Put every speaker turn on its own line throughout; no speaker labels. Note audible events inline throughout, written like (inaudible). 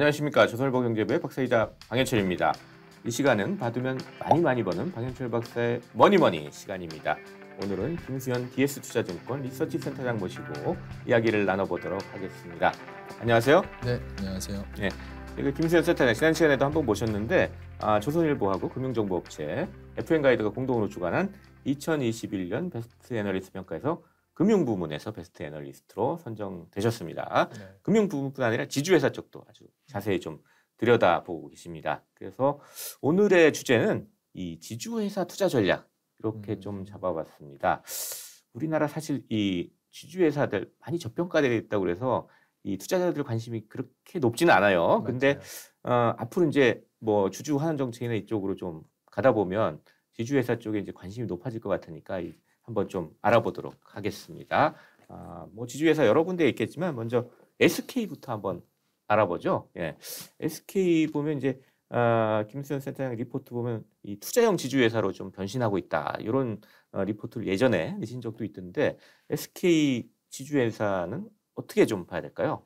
안녕하십니까 조선일보 경제부의 박사이자 방현철입니다. 이 시간은 받으면 많이 많이 버는 방현철 박사의 머니머니 시간입니다. 오늘은 김수현 DS투자증권 리서치센터장 모시고 이야기를 나눠보도록 하겠습니다. 안녕하세요.
네, 안녕하세요.
네, 그 김수현 센터장 지난 시간에도 한번 모셨는데 아, 조선일보하고 금융정보업체 FN 가이드가 공동으로 주관한 2021년 베스트 애널리스트 평가에서 금융 부문에서 베스트 애널리스트로 선정되셨습니다. 네. 금융 부문뿐 아니라 지주회사 쪽도 아주 자세히 좀 들여다보고 계십니다. 그래서 오늘의 주제는 이 지주회사 투자 전략 이렇게 음. 좀 잡아봤습니다. 우리나라 사실 이 지주회사들 많이 저평가되어 있다고 그래서 이 투자자들 관심이 그렇게 높지는 않아요. 맞아요. 근데 어, 앞으로 이제 뭐 주주 환원 정책이나 이쪽으로 좀 가다 보면 지주회사 쪽에 이제 관심이 높아질 것 같으니까 이 한번 좀 알아보도록 하겠습니다. 아, 뭐 지주에서 여러 군데 있겠지만 먼저 SK부터 한번 알아보죠. 예. SK 보면 이제 아, 김수현 센터장 리포트 보면 이 투자형 지주회사로 좀 변신하고 있다 이런 어, 리포트를 예전에 내신 적도 있던데
SK 지주회사는 어떻게 좀 봐야 될까요?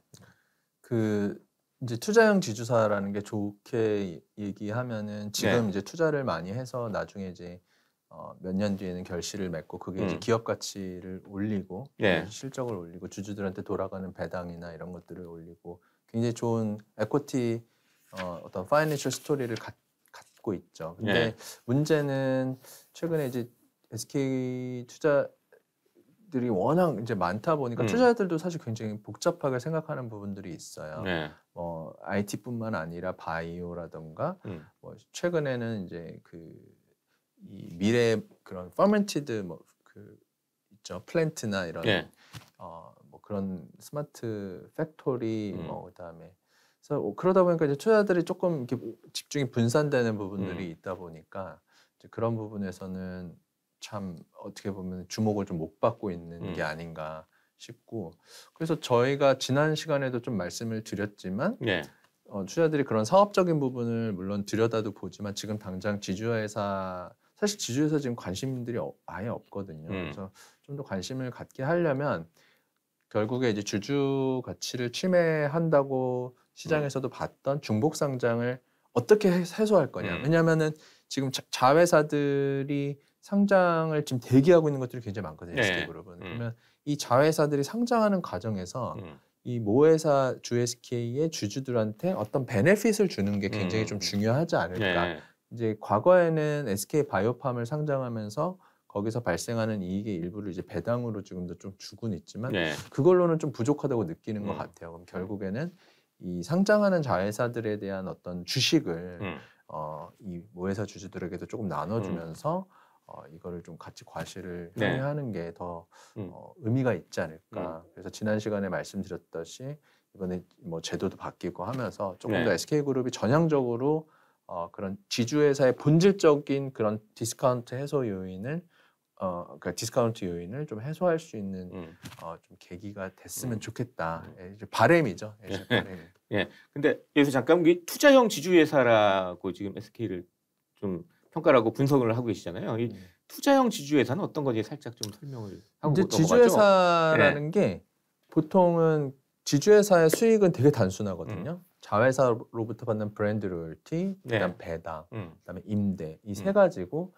그 이제 투자형 지주사라는 게 좋게 얘기하면은 지금 네. 이제 투자를 많이 해서 나중에 이제 어, 몇년 뒤에는 결실을 맺고 그게 음. 이제 기업 가치를 올리고 네. 실적을 올리고 주주들한테 돌아가는 배당이나 이런 것들을 올리고 굉장히 좋은 에코티 어, 어떤 파이낸셜 스토리를 가, 갖고 있죠. 근데 네. 문제는 최근에 이제 SK 투자 들이 워낙 이제 많다 보니까 음. 투자자들도 사실 굉장히 복잡하게 생각하는 부분들이 있어요. 네. 뭐 IT뿐만 아니라 바이오라던가 음. 뭐 최근에는 이제 그이 미래 그런 퍼멘티드 뭐 그 있죠 플랜트나 이런 네. 예. 어뭐 그런 스마트 팩토리 음. 뭐 그다음에 그래서 뭐 그러다 보니까 이제 투자들이 조금 이렇게 집중이 분산되는 부분들이 음. 있다 보니까 이제 그런 부분에서는 참 어떻게 보면 주목을 좀 못 받고 있는 음. 게 아닌가 싶고 그래서 저희가 지난 시간에도 좀 말씀을 드렸지만 네. 어, 투자들이 그런 사업적인 부분을 물론 들여다도 보지만 지금 당장 지주회사 사실 지주에서 지금 관심들이 어, 아예 없거든요. 음. 그래서 좀 더 관심을 갖게 하려면 결국에 이제 주주 가치를 침해한다고 시장에서도 음. 봤던 중복 상장을 어떻게 해소할 거냐. 음. 왜냐면은 지금 자, 회사들이 상장을 지금 대기하고 있는 것들이 굉장히 많거든요. 네. 그룹은 음. 그러면 이 자회사들이 상장하는 과정에서 음. 이 모회사 주 SK의 주주들한테 어떤 베네핏을 주는 게 굉장히 음. 좀 중요하지 않을까. 네. 이제 과거에는 SK 바이오팜을 상장하면서 거기서 발생하는 이익의 일부를 이제 배당으로 지금도 좀 주곤 있지만 네. 그걸로는 좀 부족하다고 느끼는 음. 것 같아요. 그럼 결국에는 이 상장하는 자회사들에 대한 어떤 주식을 음. 어, 이 모회사 주주들에게도 조금 나눠주면서 음. 어, 이거를 좀 같이 과실을를 네. 하는 게더 음. 어, 의미가 있지 않을까. 음. 그래서 지난 시간에 말씀드렸듯이 이번에 뭐 제도도 바뀌고 하면서 조금 네. 더 SK 그룹이 전향적으로 어, 그런 지주회사의 본질적인 그런 디스카운트 해소 요인을 어, 그러니까 디스카운트 요인을 좀 해소할 수 있는 음. 어, 좀 계기가 됐으면 음. 좋겠다. 음. 예, 바램이죠. 예, (laughs) 바램. 예.
근데 여기서 잠깐 투자형 지주회사라고 지금 SK를 좀 평가라고 분석을 하고 계시잖아요. 이 음. 투자형 지주회사는 어떤 건지 살짝 좀 설명을 하고 이제 지주회사라는 네.
게 보통은 지주회사의 수익은 되게 단순하거든요. 음. 자회사로부터 받는 브랜드 로열티, 네. 그다음 배당, 음. 그다음에 임대 이세 음. 가지고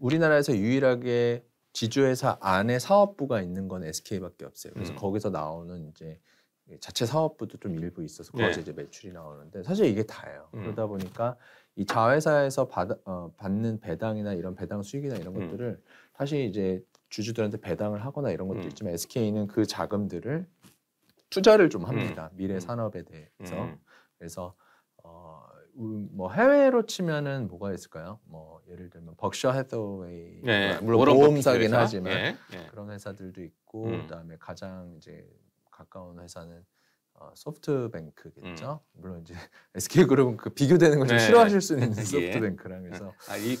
우리나라에서 유일하게 지주회사 안에 사업부가 있는 건 SK밖에 없어요. 그래서 음. 거기서 나오는 이제 자체 사업부도 좀 일부 있어서 네. 거기서 네. 이제 매출이 나오는데 사실 이게 다예요. 음. 그러다 보니까 이 자회사에서 받, 어, 받는 배당이나 이런 배당 수익이나 이런 음. 것들을 사실 이제 주주들한테 배당을 하거나 이런 것도 음. 있지만 SK는 그 자금들을 투자를 좀 합니다. 미래 산업에 대해서. 그래서 어, 뭐 해외로 치면은 뭐가 있을까요? 뭐 예를 들면 벅셔헤서웨이 네, 예, 뭐 물론 보험사긴 하지만 네, 네. 그런 회사들도 있고 음. 그다음에 가장 이제 가까운 회사는 어, 소프트뱅크겠죠. 음. 물론 이제 SK (laughs) 그룹은 그 비교되는 걸좀 네. 싫어하실 수는 있는 (laughs) 소프트뱅크랑 해서 아, 이,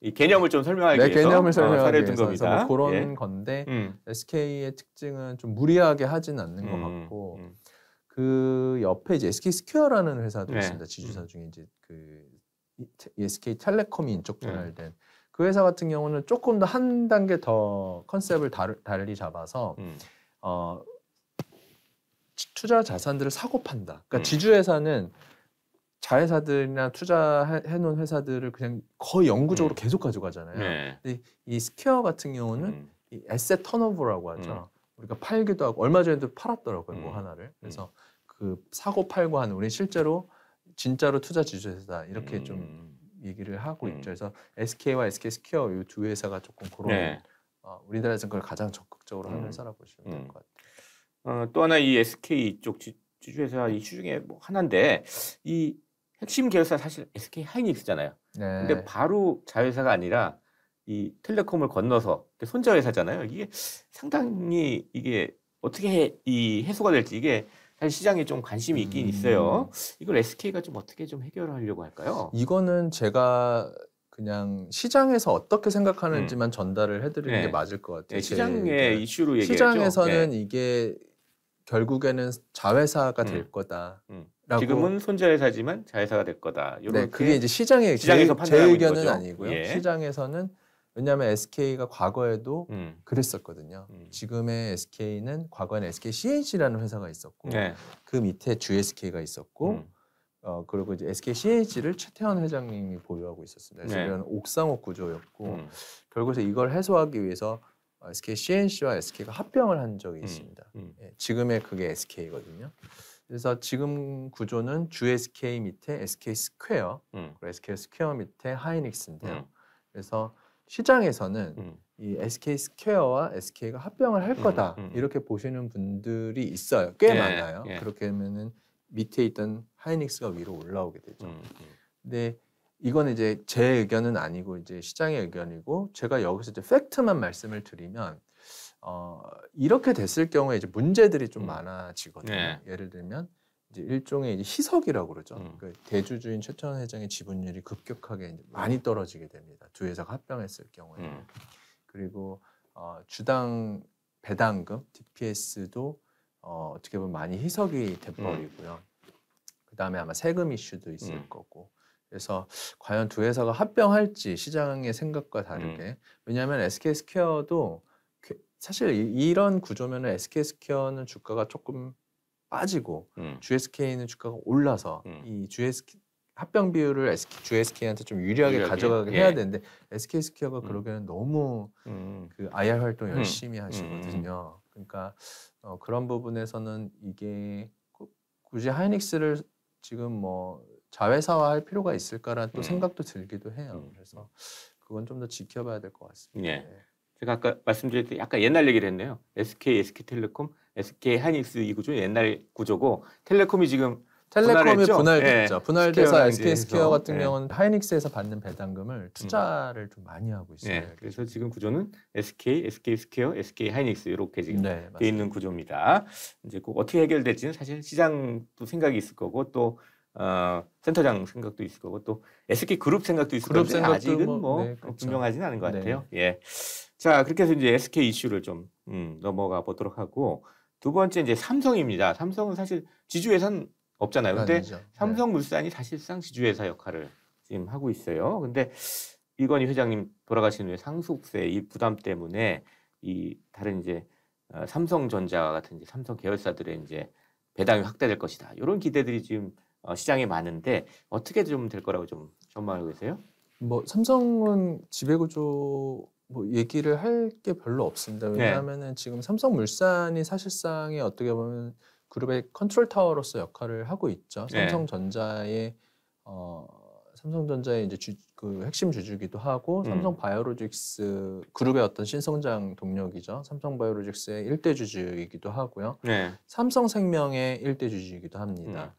이 개념을 좀 설명하기 네, 위해서 개념을 어, 설명하기 어, 위해서 뭐 그런 예. 건데 음. SK의 특징은 좀 무리하게 하진 않는 것 음, 같고. 음. 그 옆에 이제 SK 스퀘어라는 회사도 네. 있습니다. 지주사 음. 중에 이제 그 SK 텔레콤이 인적 네. 분할된 네. 그 회사 같은 경우는 조금 더 한 단계 더 컨셉을 달리 잡아서 음. 어, 투자 자산들을 사고 판다. 그러니까 음. 지주회사는 자회사들이나 투자해 놓은 회사들을 그냥 거의 영구적으로 음. 계속 가져가잖아요. 네. 근데 이 스퀘어 같은 경우는 음. 이 에셋 턴오버라고 하죠. 음. 우리가 팔기도 하고 얼마 전에도 팔았더라고요, 뭐 하나를. 그래서 그 사고 팔고 하는 우리 실제로 진짜로 투자 지주회사다 이렇게 음. 좀 얘기를 하고 음. 있죠. 그래서 SK와 SK 스퀘어 이 두 회사가 조금 그런 네. 어, 우리나라에서 그걸 가장 적극적으로 음. 하는 회사라고 보시면 될것
음. 같아요. 어, 또 하나 이 SK 쪽 지, 주회사 네. 이슈 중에 뭐 하나인데 이 핵심 계열사 사실 SK 하이닉스잖아요. 네. 근데 바로 자회사가 아니라 이 텔레콤을 건너서 손자 회사잖아요. 이게 상당히 이게 어떻게 이 해소가 될지 이게 사실 시장에 좀 관심이 있긴 음. 있어요.
이걸 SK가 좀 어떻게 좀 해결하려고 할까요? 이거는 제가 그냥 시장에서 어떻게 생각하는지만 음. 전달을 해드리는 네. 게 맞을 것 같아요. 네, 시장의 이슈로 얘기죠 시장에서는 네. 이게 결국에는 자회사가 음. 될 거다. 음. 지금은 손자회사지만 자회사가 될 거다. 요렇게 네, 그게 이제 시장의 시장에서 제, 제 의견은 아니고요. 예. 시장에서는 왜냐하면 SK가 과거에도 음. 그랬었거든요. 음. 지금의 SK는 과거에는 SK CH라는 회사가 있었고 네. 그 밑에 GSK가 있었고 음. 어, 그리고 이제 SK CH를 최태원 회장님이 보유하고 있었습니다. 그래서 네. 이런 옥상옥 구조였고 음. 결국에 이걸 해소하기 위해서 SK CNC와 SK가 합병을 한 적이 음. 있습니다. 음. 예, 지금의 그게 SK거든요. 그래서 지금 구조는 주 SK 밑에 SK 스퀘어, 그리고 SK 스퀘어 밑에 하이닉스인데요. 그래서 시장에서는 음. 이 SK 스퀘어와 SK가 합병을 할 음, 거다 음, 음. 이렇게 보시는 분들이 있어요. 꽤 예, 많아요. 예. 그렇게 되면은 밑에 있던 하이닉스가 위로 올라오게 되죠. 음, 음. 근데 이건 이제 제 의견은 아니고 이제 시장의 의견이고 제가 여기서 이제 팩트만 말씀을 드리면 어 이렇게 됐을 경우에 이제 문제들이 좀 많아지거든요. 예. 예를 들면 이제 일종의 이제 희석이라고 그러죠. 음. 그러니까 대주주인 최천 회장의 지분율이 급격하게 많이 떨어지게 됩니다. 두 회사가 합병했을 경우에. 음. 그리고 어, 주당 배당금 DPS도 어, 어떻게 보면 많이 희석이 돼버리고요. 음. 그 다음에 아마 세금 이슈도 있을 음. 거고. 그래서 과연 두 회사가 합병할지 시장의 생각과 다르게 음. 왜냐하면 SK 스퀘어도 사실 이런 구조면은 SK 스퀘어는 주가가 조금 빠지고 음. GSK는 주가가 올라서 음. 이 GSK 합병 비율을 SK, GSK한테 좀 유리하게, 유리하게? 가져가게 예. 해야 되는데 SK 스퀘어가 음. 그러기에는 너무 음. 그 IR 활동 음. 열심히 음, 하시거든요. 그러니까 어, 그런 부분에서는 이게 굳이 하이닉스를 지금 뭐 자회사화할 필요가 있을까라는 또 생각도 들기도 해요. 그래서 그건 좀 더 지켜봐야 될 것 같습니다.
예. 예. 제가 아까 말씀드렸듯이 약간 옛날 얘기를 했네요. SK, SK텔레콤, SK 하이닉스 이 구조 옛날 구조고 텔레콤이 지금 텔레콤이 분할됐죠. 예. 분할돼서 SK 스퀘어 같은 예. 경우는
하이닉스에서 받는 배당금을 음. 투자를 음. 좀 많이 하고 있어요. 예.
그래서 지금 구조는 SK, SK 스퀘어, SK 하이닉스 이렇게 지금 네, 돼 있는 구조입니다. 이제 꼭 어떻게 해결될지는 사실 시장도 생각이 있을 거고 또 어, 센터장 생각도 있을 거고 또 SK 그룹 생각도 있을 그룹 건데 생각도 아직은 뭐, 뭐 네, 그렇죠. 분명하지는 않은 것 네. 같아요. 네. 예. 자, 그렇게 해서 이제 SK 이슈를 좀 음, 넘어가 보도록 하고 두 번째 이제 삼성입니다. 삼성은 사실 지주회사는 없잖아요. 근데 아니죠. 삼성물산이 네. 사실상 지주회사 역할을 지금 하고 있어요. 근데 이건희 회장님 돌아가신 후에 상속세 이 부담 때문에 이 다른 이제 어, 삼성전자 같은 이제 삼성 계열사들의 이제 배당이 확대될 것이다. 이런 기대들이 지금 어, 시장에 많은데 어떻게 좀 될 거라고 좀 전망하고 계세요?
뭐 삼성은 지배구조 뭐 얘기를 할 게 별로 없습니다. 네. 왜냐하면은 네. 지금 삼성물산이 사실상에 어떻게 보면 그룹의 컨트롤 타워로서 역할을 하고 있죠. 네. 삼성전자의 어 삼성전자의 이제 주, 그 핵심 주주기도 하고 음. 삼성바이오로직스 그룹의 어떤 신성장 동력이죠. 삼성바이오로직스의 일대 주주이기도 하고요. 네. 삼성생명의 일대 주주이기도 합니다. 음.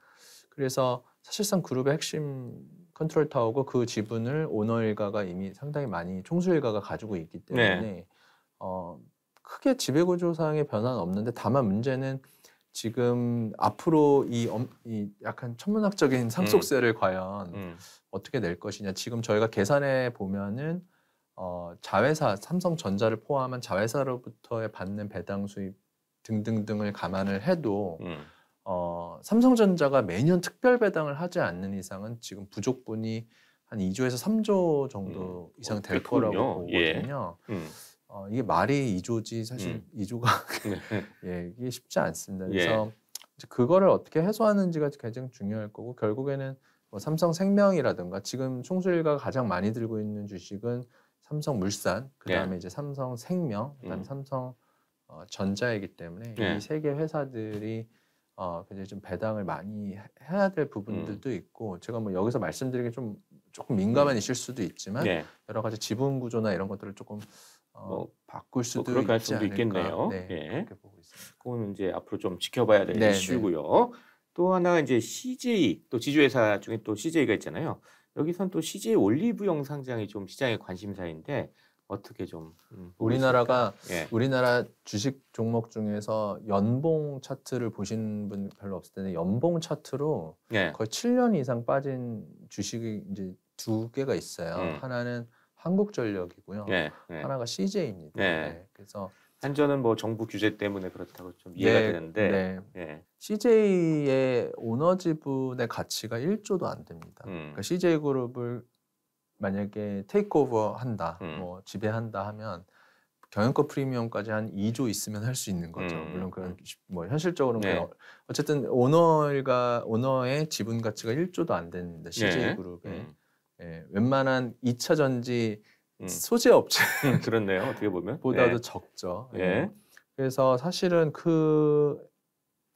그래서 사실상 그룹의 핵심 컨트롤 타워고 그 지분을 오너 일가가 이미 상당히 많이 총수 일가가 가지고 있기 네. 때문에 네. 어, 크게 지배구조상의 변화는 없는데 다만 문제는 지금 앞으로 이, 엄, 이 약간 천문학적인 음. 상속세를 음. 과연 음. 어떻게 낼 것이냐 지금 저희가 계산해 보면은 어, 자회사 삼성전자를 포함한 자회사로부터의 받는 배당 수입 등등등을 감안을 해도 음. 어, 삼성전자가 매년 특별 배당을 하지 않는 이상은 지금 부족분이 한 2조에서 3조 정도 음, 어, 이상 될 거라고 예. 보거든요. 예. 음. 어, 이게 말이 2조지 사실 음. 2조가 (laughs) (laughs) 예, 이게 쉽지 않습니다. 예. 그래서 예. 이제 그거를 어떻게 해소하는지가 가장 중요할 거고 결국에는 뭐 삼성 생명이라든가 지금 총수일가 가장 많이 들고 있는 주식은 삼성 물산, 그다음에 예. 이제 삼성 생명, 그다음 음. 삼성 어, 전자이기 때문에 예. 이세 개 회사들이 어, 굉장히 좀 배당을 많이 해야 될 음. 부분들도 음. 있고 제가 뭐 여기서 말씀드리기 좀
조금 네. 민감한 이슈 수도 있지만 네.
여러 가지 지분 구조나 이런 것들을 조금 어, 뭐, 바꿀 수도 뭐 있지 않을까 있겠네요. 네, 예. 그렇게 보고
있습니다. 그거는 이제 앞으로 좀 지켜봐야 될 네, 네. 이슈고요. 네. 또 하나 이제 CJ 또 지주회사 중에 또 CJ가 있잖아요. 여기선 또 CJ 올리브영 상장이 좀 시장의 관심사인데 어떻게 좀 음, 우리나라가 예.
우리나라 주식 종목 중에서 연봉 차트를 보신 분 별로 없을 텐데 연봉 차트로 예. 거의 7년 이상 빠진 주식이 이제 두 개가 있어요. 음. 하나는 한국전력이고요. 예, 예. 하나가 CJ입니다.
예. 네. 그래서 한전은 뭐 정부 규제 때문에 그렇다고 좀 이해가 네, 되는데 네. 네. 예.
CJ의 오너 지분의 가치가 1조도 안 됩니다. 음. 그러니까 CJ 그룹을 만약에 테이크오버 한다, 음. 뭐 지배한다 하면 경영권 프리미엄까지 한 2조 있으면 할 수 있는 거죠. 음. 물론 그런 음. 뭐 현실적으로는 네. 어쨌든 오너가 오너의 지분 가치가 1조도 안 되는데 CJ 네. 그룹에 네. 예, 웬만한 2차 전지 음. 소재 업체 그렇네요. 어떻게 보면 (laughs) 보다도 네. 적죠. 예. 네. 그래서 사실은 그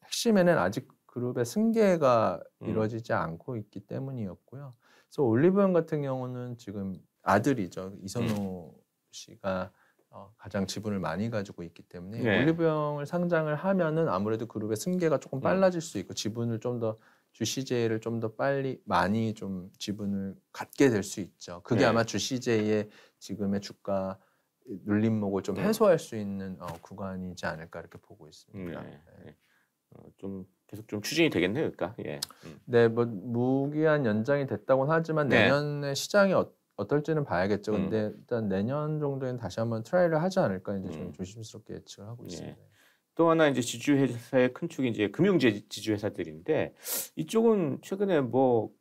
핵심에는 아직 그룹의 승계가 음. 이루어지지 않고 있기 때문이었고요. 그래서 올리브영 같은 경우는 지금 아들이죠 이선호 음. 씨가 어, 가장 지분을 많이 가지고 있기 때문에 네. 올리브영을 상장을 하면은 아무래도 그룹의 승계가 조금 음. 빨라질 수 있고 지분을 좀 더 주시제를 좀 더 빨리 많이 좀 지분을 갖게 될 수 있죠. 그게 네. 아마 주시제의 지금의 주가 눌림목을 좀 네. 해소할 수 있는 어, 구간이지 않을까 이렇게 보고 있습니다. 네. 네. 좀 계속 좀 추진이 되겠네요, 그러니까. 예. 음. 네, 뭐 무기한 연장이 됐다고는 하지만 네. 내년에 시장이 어, 떨지는 봐야겠죠. 음. 근데 일단 내년 정도엔 다시 한번 트라이를 하지 않을까 이제 좀 음. 조심스럽게 예측을 하고 예. 있습니다. 예.
또 하나 이제 지주회사의 큰 축이 이제 금융제 지주회사들인데
이쪽은 최근에
뭐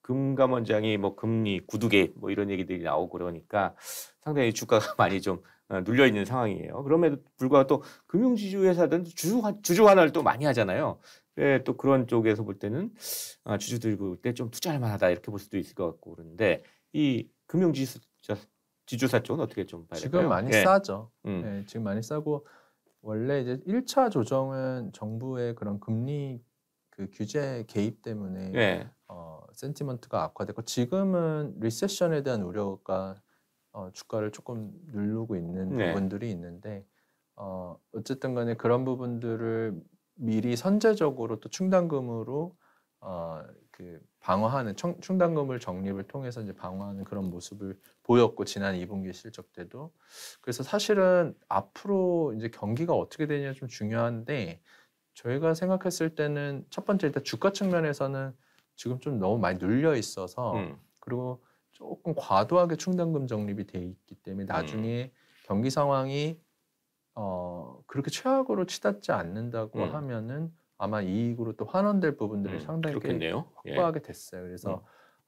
금감원장이 뭐 금리 구두개 뭐 이런 얘기들이 나오고 그러니까 상당히 주가가 (laughs) 많이 좀 어, 눌려 있는 상황이에요. 그럼에도 불구하고 또 금융 지주 회사들은 주주 주주 환을또 많이 하잖아요. 예, 또 그런 쪽에서 볼 때는 아, 주주들 볼 때 좀 투자할 만하다 이렇게 볼 수도 있을 것 같고 그런데 이 금융 지수 지주사 쪽은 어떻게 좀 봐야 될까요? 지금 많이 예. 싸죠.
음. 예, 지금 많이 싸고 원래 이제 1차 조정은 정부의 그런 금리 그 규제 개입 때문에 예. 어, 센티먼트가 악화됐고 지금은 리세션에 대한 우려가 어, 주가를 조금 누르고 있는 네. 부분들이 있는데 어, 어쨌든 간에 그런 부분들을 미리 선제적으로 또 충당금으로 어, 그 방어하는 청, 충당금을 적립을 통해서 이제 방어하는 그런 모습을 보였고 지난 2분기 실적 때도 그래서 사실은 앞으로 이제 경기가 어떻게 되냐 좀 중요한데 저희가 생각했을 때는 첫 번째 일단 주가 측면에서는 지금 좀 너무 많이 눌려 있어서 음. 그리고 조금 과도하게 충당금 적립이 돼 있기 때문에 음. 나중에 음. 경기 상황이 어, 그렇게 최악으로 치닫지 않는다고 음. 하면은 아마 이익으로 또 환원될 부분들이 음, 상당히 그렇겠네요. 예. 확보하게 예. 됐어요. 그래서 음.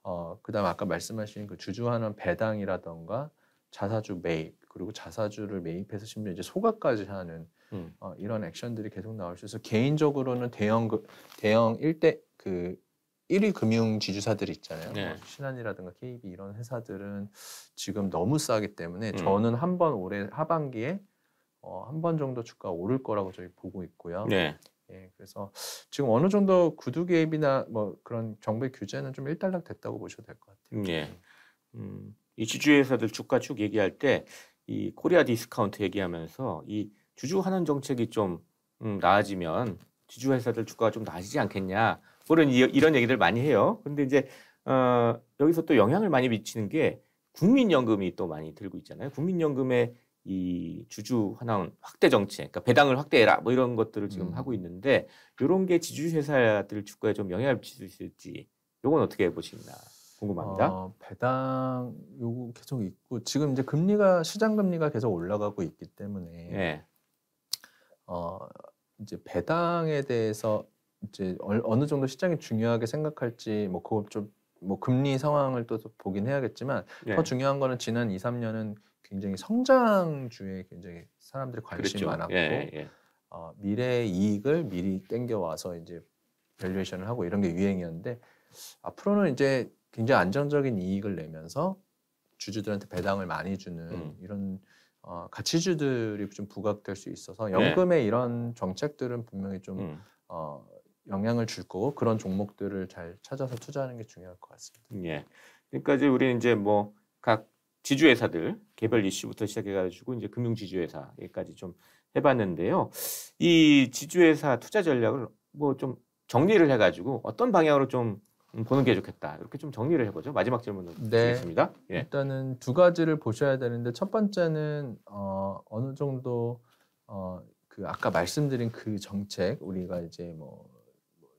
어, 그다음 아까 말씀하신 그 주주 환원 배당이라던가 자사주 매입 그리고 자사주를 매입해서 심지어 이제 소각까지 하는 음. 어, 이런 액션들이 계속 나올 수 있어서 개인적으로는 대형 그 대형 일대 그 1위 금융 지주사들 있잖아요. 네. 뭐 신한이라든가 KB 이런 회사들은 지금 너무 싸기 때문에 음. 저는 한 번 올해 하반기에 어, 한번 정도 주가 오를 거라고 저희 보고 있고요. 네. 예, 그래서 지금 어느 정도 구두 개입이나 뭐 그런 정부의 규제는 좀 일단락 됐다고 보셔도 될 것
같아요. 네. 음, 이 지주 회사들 주가 쭉 얘기할 때 이 코리아 디스카운트 얘기하면서 이 주주 환원 정책이 좀 음, 나아지면 지주 회사들 주가가 좀 나아지지 않겠냐 그런 이런 얘기들 많이 해요. 그런데 이제 어, 여기서 또 영향을 많이 미치는 게 국민연금이 또 많이 들고 있잖아요. 국민연금의 이 주주 환원 확대 정책, 그러니까 배당을 확대해라 뭐 이런 것들을 지금 음. 하고 있는데 이런 게 지주 회사들 주가에 좀 영향을 미칠 수 있을지 요건 어떻게 보시나 궁금합니다. 어,
배당 요거 계속 있고 지금 이제 금리가 시장 금리가 계속 올라가고 있기 때문에 네. 어, 이제 배당에 대해서 이제 어느 정도 시장이 중요하게 생각할지 뭐 그걸 좀뭐 금리 상황을 또 보긴 해야겠지만 네. 더 예. 중요한 거는 지난 2, 3년은 굉장히 성장주에 굉장히 사람들이 관심이 그렇죠. 많았고 예, 예. 예. 어, 미래의 이익을 미리 땡겨와서 이제 밸류에이션을 하고 이런 게 유행이었는데 앞으로는 이제 굉장히 안정적인 이익을 내면서 주주들한테 배당을 많이 주는 음. 이런 어, 가치주들이 좀 부각될 수 있어서 예. 연금의 네. 이런 정책들은 분명히 좀 음. 어, 영향을 줄고 그런 종목들을 잘 찾아서 투자하는 게 중요할 것 같습니다. 예. 그러니까 이제 우리는 뭐 이제 뭐 각 지주회사들
개별 이슈부터 시작해가지고 이제 금융지주회사까지 좀 해봤는데요. 이 지주회사 투자 전략을 뭐 좀 정리를 해가지고 어떤 방향으로 좀 보는 게 좋겠다. 이렇게 좀 정리를 해보죠. 마지막 질문을 네. 드리겠습니다. 예.
일단은 두 가지를 보셔야 되는데 첫 번째는 어, 어느 정도 어, 그 아까 말씀드린 그 정책 우리가 이제 뭐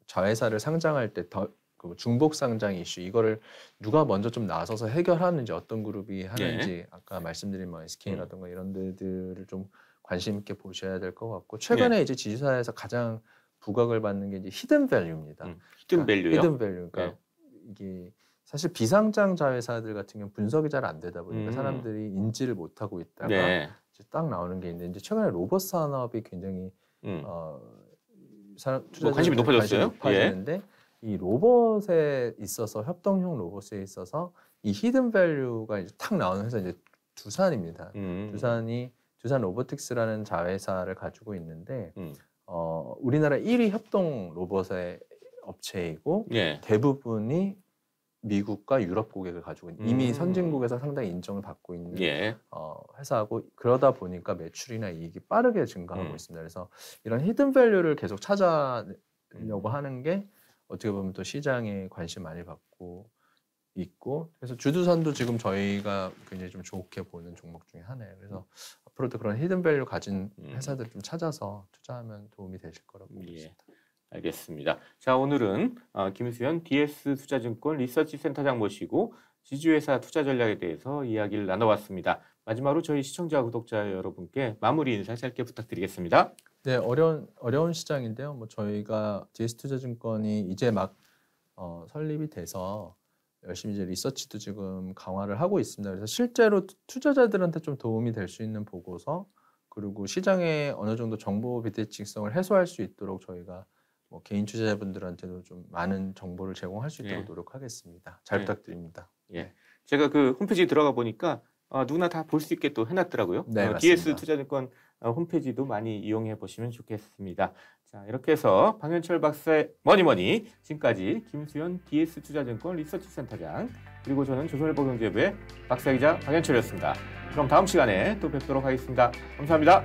자회사를 상장할 때 더, 그 중복 상장 이슈 이거를 누가 먼저 좀 나서서 해결하는지 어떤 그룹이 예. 하는지 예. 아까 말씀드린 뭐 SK라든가 음. 이런 데들을 좀 관심 있게 보셔야 될 것 같고 최근에 예. 이제 지주사에서 가장 부각을 받는 게 이제 히든 밸류입니다. 음. 히든 그러니까 밸류요? 그러니까 히든 밸류. 그러니까 예. 이게 사실 비상장 자회사들 같은 경우 분석이 잘 안 되다 보니까 음. 사람들이 인지를 못 하고 있다가 네. 이제 딱 나오는 게 있는데 이제 최근에 로봇 산업이 굉장히 음. 어, 사람 뭐 관심이 높아졌어요. 관지는데이 예. 로봇에 있어서 협동형 로봇에 있어서 이 히든 밸류가 이제 탁 나오는 회사 이제 두산입니다. 음. 두산이 두산 로보틱스라는 자회사를 가지고 있는데 음. 어, 우리나라 1위 협동 로봇의 업체이고 예. 대부분이 미국과 유럽 고객을 가지고 있는 이미 음. 선진국에서 상당히 인정을 받고 있는 예. 어, 회사고 그러다 보니까 매출이나 이익이 빠르게 증가하고 음. 있습니다. 그래서 이런 히든 밸류를 계속 찾아려고 내 음. 하는 게 어떻게 보면 또 시장에 관심 많이 받고 있고 그래서 주주산도 지금 저희가 굉장히 좀 좋게 보는 종목 중에 하나예요. 그래서 음. 앞으로도 그런 히든 밸류 가진 음. 회사들 좀 찾아서 투자하면 도움이 되실 거라고 예. 습니다
알겠습니다. 자, 오늘은 어, 김수현 DS 투자증권 리서치 센터장 모시고 지주회사 투자 전략에 대해서 이야기를 나눠봤습니다. 마지막으로 저희 시청자 구독자 여러분께 마무리 인사 짧게 부탁드리겠습니다.
네, 어려운 어려운 시장인데요. 뭐 저희가 DS 투자증권이 이제 막 어, 설립이 돼서 열심히 이제 리서치도 지금 강화를 하고 있습니다. 그래서 실제로 투자자들한테 좀 도움이 될 수 있는 보고서 그리고 시장에 어느 정도 정보 비대칭성을 해소할 수 있도록 저희가 뭐 개인 투자자분들한테도 좀 많은 정보를 제공할 수 있도록 예. 노력하겠습니다. 잘 예. 부탁드립니다.
예. 제가 그 홈페이지 들어가 보니까 어, 누구나 다 볼 수 있게 또 해놨더라고요. 네, 어, DS 투자증권 어, 홈페이지도 많이 이용해 보시면 좋겠습니다. 자, 이렇게 해서 방현철 박사의 뭐니뭐니 지금까지 김수현 DS 투자증권 리서치 센터장 그리고 저는 조선일보 경제부의 박사이자 방현철이었습니다. 그럼 다음 시간에 또 뵙도록 하겠습니다. 감사합니다.